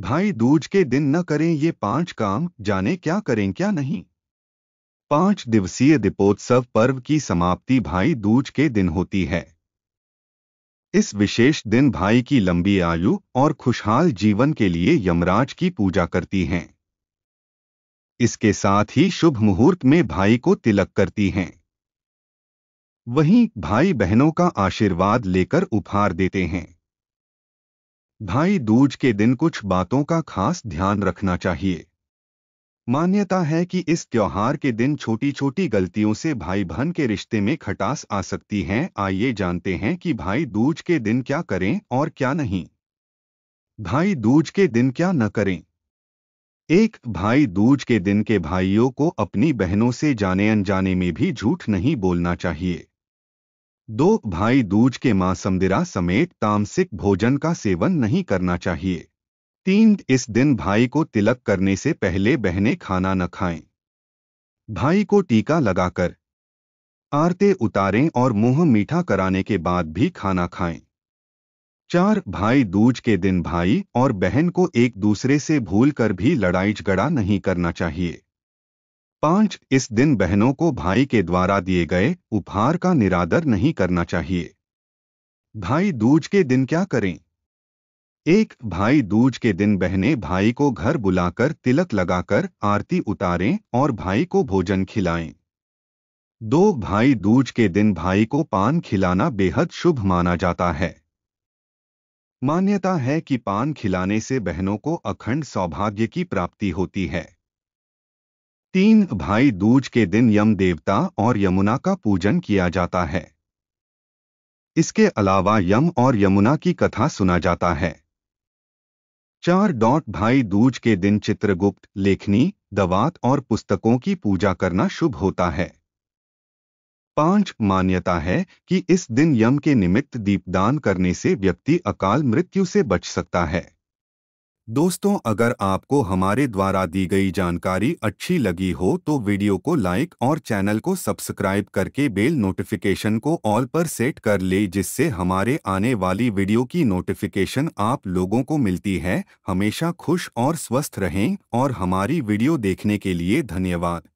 भाई दूज के दिन न करें ये पांच काम जाने क्या करें क्या नहीं पांच दिवसीय दीपोत्सव पर्व की समाप्ति भाई दूज के दिन होती है इस विशेष दिन भाई की लंबी आयु और खुशहाल जीवन के लिए यमराज की पूजा करती हैं इसके साथ ही शुभ मुहूर्त में भाई को तिलक करती हैं वहीं भाई बहनों का आशीर्वाद लेकर उपहार देते हैं भाई दूज के दिन कुछ बातों का खास ध्यान रखना चाहिए मान्यता है कि इस त्योहार के दिन छोटी छोटी गलतियों से भाई बहन के रिश्ते में खटास आ सकती है आइए जानते हैं कि भाई दूज के दिन क्या करें और क्या नहीं भाई दूज के दिन क्या न करें एक भाई दूज के दिन के भाइयों को अपनी बहनों से जाने अनजाने में भी झूठ नहीं बोलना चाहिए दो भाई दूज के मां समदिरा समेत तामसिक भोजन का सेवन नहीं करना चाहिए तीन इस दिन भाई को तिलक करने से पहले बहनें खाना न खाएं भाई को टीका लगाकर आरते उतारें और मुंह मीठा कराने के बाद भी खाना खाएं चार भाई दूज के दिन भाई और बहन को एक दूसरे से भूल कर भी लड़ाई झगड़ा नहीं करना चाहिए पांच इस दिन बहनों को भाई के द्वारा दिए गए उपहार का निरादर नहीं करना चाहिए भाई दूज के दिन क्या करें एक भाई दूज के दिन बहने भाई को घर बुलाकर तिलक लगाकर आरती उतारें और भाई को भोजन खिलाएं दो भाई दूज के दिन भाई को पान खिलाना बेहद शुभ माना जाता है मान्यता है कि पान खिलाने से बहनों को अखंड सौभाग्य की प्राप्ति होती है तीन भाई दूज के दिन यम देवता और यमुना का पूजन किया जाता है इसके अलावा यम और यमुना की कथा सुना जाता है चार डॉट भाई दूज के दिन चित्रगुप्त लेखनी दवात और पुस्तकों की पूजा करना शुभ होता है पांच मान्यता है कि इस दिन यम के निमित्त दीपदान करने से व्यक्ति अकाल मृत्यु से बच सकता है दोस्तों अगर आपको हमारे द्वारा दी गई जानकारी अच्छी लगी हो तो वीडियो को लाइक और चैनल को सब्सक्राइब करके बेल नोटिफिकेशन को ऑल पर सेट कर ले जिससे हमारे आने वाली वीडियो की नोटिफिकेशन आप लोगों को मिलती है हमेशा खुश और स्वस्थ रहें और हमारी वीडियो देखने के लिए धन्यवाद